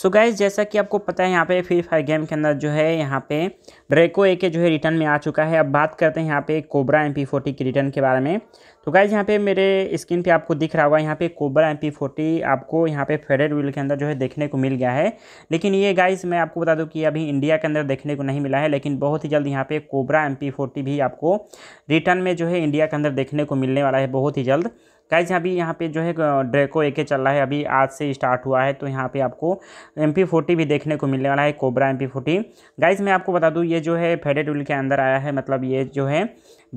so guys जैसा कि आपको पता है यहाँ पे फ्री फायर गेम के अंदर जो है यहाँ पे ड्रेको ए के जो है रिटर्न में आ चुका है अब बात करते हैं यहाँ पे कोबरा एम पी फोर्टी के रिटर्न के बारे में तो गाइज यहाँ पे मेरे स्क्रीन पे आपको दिख रहा होगा यहाँ पे कोबरा एम पी फोर्टी आपको यहाँ पे फेडेड व्हील के अंदर जो है देखने को मिल गया है लेकिन ये गाइज मैं आपको बता दूँ कि अभी इंडिया के अंदर देखने को नहीं मिला है लेकिन बहुत ही जल्द यहाँ पे कोबरा एम पी फोर्टी भी आपको रिटर्न में जो है इंडिया के अंदर देखने को मिलने वाला है बहुत ही जल्द गाइज अभी यहाँ पे जो है ड्रेको ए के चल रहा है अभी आज से स्टार्ट हुआ है तो यहाँ पे आपको एम पी फोर्टी भी देखने को मिलने वाला है cobra M P forty guys मैं आपको बता दूँ ये जो है फेडेडुल के अंदर आया है मतलब ये जो है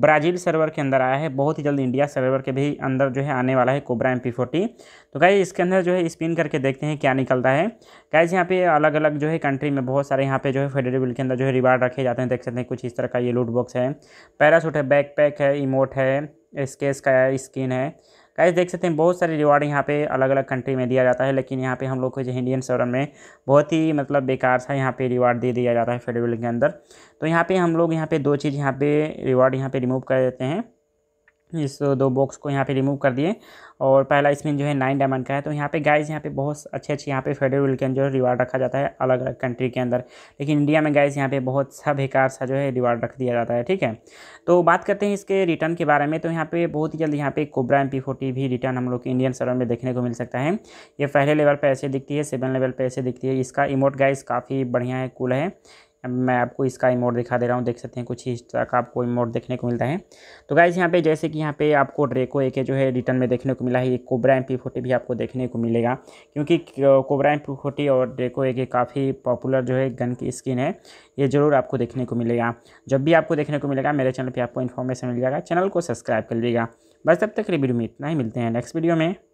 ब्राज़ील सर्वर के अंदर आया है बहुत ही जल्द इंडिया सर्वर के भी अंदर जो है आने वाला है कोबरा एम पी फोर्टी तो गाइज इसके अंदर जो है स्पिन करके देखते हैं क्या निकलता है गाइज यहाँ पे अलग अलग जो है कंट्री में बहुत सारे यहाँ पे जो है फेडरेबल के अंदर जो है रिवार्ड रखे जाते हैं देख सकते हैं कुछ इस तरह का ये लूट बॉक्स है पैरासूट है बैक पैक है इमोट है स्केच का स्किन है गाइस देख सकते हैं बहुत सारे रिवार्ड यहाँ पे अलग अलग कंट्री में दिया जाता है लेकिन यहाँ पे हम लोग को जो इंडियन सर्वर में बहुत ही मतलब बेकार सा यहाँ पे रिवॉर्ड दे दिया जाता है फेडरल के अंदर तो यहाँ पे हम लोग यहाँ पे दो चीज़ यहाँ पे रिवॉर्ड यहाँ पे रिमूव कर देते हैं इस दो बॉक्स को यहाँ पे रिमूव कर दिए और पहला इसमें जो है नाइन डायमंड का है तो यहाँ पे गाइस यहाँ पे बहुत अच्छे अच्छे यहाँ पे फेडरल रूल के अंदर जो रिवार्ड रखा जाता है अलग अलग कंट्री के अंदर लेकिन इंडिया में गाइस यहाँ पे बहुत सा बेकार सा जो है रिवार्ड रख दिया जाता है ठीक है तो बात करते हैं इसके रिटर्न के बारे में तो यहाँ पे बहुत ही जल्द यहाँ पे कोबरा एम भी रिटर्न हम लोग इंडियन सर्वर में देखने को मिल सकता है ये पहले लेवल पर ऐसे दिखती है सेवन लेवल पर ऐसे दिखती है इसका इमोट गाइस काफ़ी बढ़िया है कूल है मैं आपको इसका इमोट दिखा दे रहा हूँ देख सकते हैं कुछ ही तरह का आपको इमोट देखने को मिलता है तो गाइज यहाँ पे जैसे कि यहाँ पे आपको ड्रेको एक के जो है रिटर्न में देखने को मिला है ये कोबरा एम पी भी आपको देखने को मिलेगा क्योंकि कोबरा एम पी और ड्रेको एक काफ़ी पॉपुलर जो है गन की स्किन है ये ज़रूर आपको देखने को मिलेगा जब भी आपको देखने को मिलेगा मेरे चैनल पर आपको इन्फॉर्मेशन मिल जाएगा चैनल को सब्सक्राइब कर लीजिएगा बस तब तक वीडियो में इतना ही मिलते हैं नेक्स्ट वीडियो में